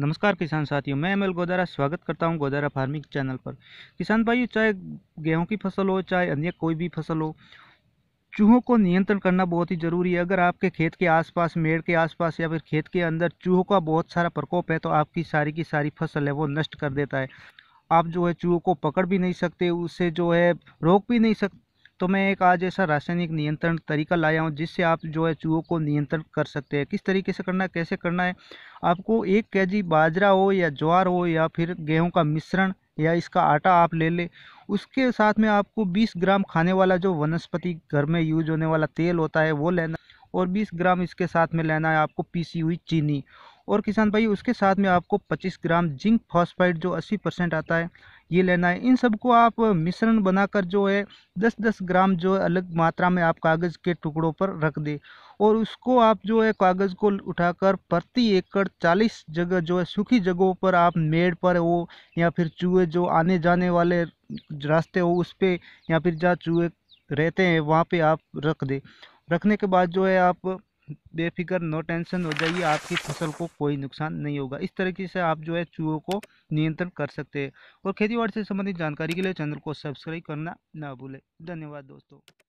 नमस्कार किसान साथियों मैं एमएल गोदारा स्वागत करता हूं गोदारा फार्मिंग चैनल पर किसान भाइयों चाहे गेहूं की फसल हो चाहे अन्य कोई भी फसल हो चूहों को नियंत्रण करना बहुत ही ज़रूरी है अगर आपके खेत के आसपास मेड़ के आसपास या फिर खेत के अंदर चूहों का बहुत सारा प्रकोप है तो आपकी सारी की सारी फसल है वो नष्ट कर देता है आप जो है चूहों को पकड़ भी नहीं सकते उससे जो है रोक भी नहीं सकते तो मैं एक आज ऐसा रासायनिक नियंत्रण तरीका लाया हूँ जिससे आप जो है चूहों को नियंत्रण कर सकते हैं किस तरीके से करना है कैसे करना है आपको एक के बाजरा हो या ज्वार हो या फिर गेहूँ का मिश्रण या इसका आटा आप ले ले उसके साथ में आपको 20 ग्राम खाने वाला जो वनस्पति घर में यूज होने वाला तेल होता है वो लेना और 20 ग्राम इसके साथ में लेना है आपको पीसी हुई चीनी और किसान भाई उसके साथ में आपको 25 ग्राम जिंक फॉस्फाइड जो 80 परसेंट आता है ये लेना है इन सबको आप मिश्रण बनाकर जो है 10-10 ग्राम जो है अलग मात्रा में आप कागज़ के टुकड़ों पर रख दें और उसको आप जो है कागज़ को उठाकर प्रति एकड़ 40 जगह जो है सूखी जगहों पर आप मेड़ पर हो या फिर चूहे जो आने जाने वाले रास्ते हो उस पर या फिर जहाँ चूहे रहते हैं वहाँ पर आप रख दे रखने के बाद जो है आप बेफिक्र नो टेंशन हो जाइए आपकी फसल को कोई नुकसान नहीं होगा इस तरीके से आप जो है चूहों को नियंत्रण कर सकते हैं और खेती बाड़ी से संबंधित जानकारी के लिए चैनल को सब्सक्राइब करना ना भूलें धन्यवाद दोस्तों